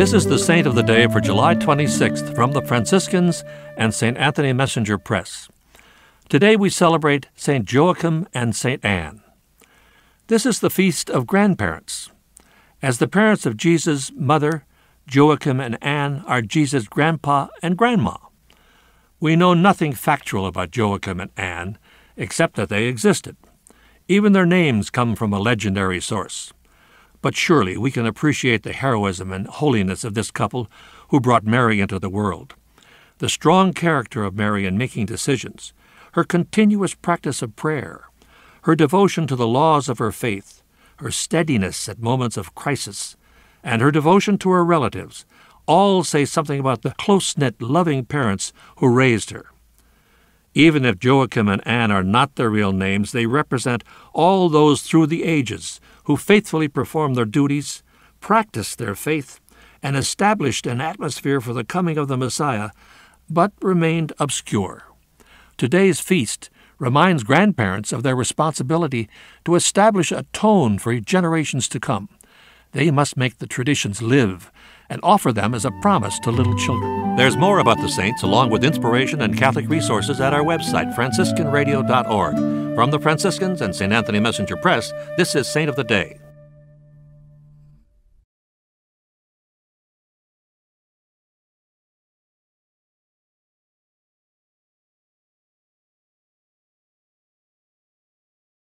This is the saint of the day for July 26th from the Franciscans and St. Anthony Messenger Press. Today we celebrate St. Joachim and St. Anne. This is the feast of grandparents. As the parents of Jesus' mother, Joachim and Anne are Jesus' grandpa and grandma. We know nothing factual about Joachim and Anne, except that they existed. Even their names come from a legendary source. But surely we can appreciate the heroism and holiness of this couple who brought Mary into the world. The strong character of Mary in making decisions, her continuous practice of prayer, her devotion to the laws of her faith, her steadiness at moments of crisis, and her devotion to her relatives all say something about the close knit, loving parents who raised her. Even if Joachim and Anne are not their real names, they represent all those through the ages who faithfully performed their duties, practiced their faith, and established an atmosphere for the coming of the Messiah, but remained obscure. Today's feast reminds grandparents of their responsibility to establish a tone for generations to come. They must make the traditions live and offer them as a promise to little children. There's more about the saints, along with inspiration and Catholic resources, at our website, franciscanradio.org. From the Franciscans and St. Anthony Messenger Press, this is Saint of the Day.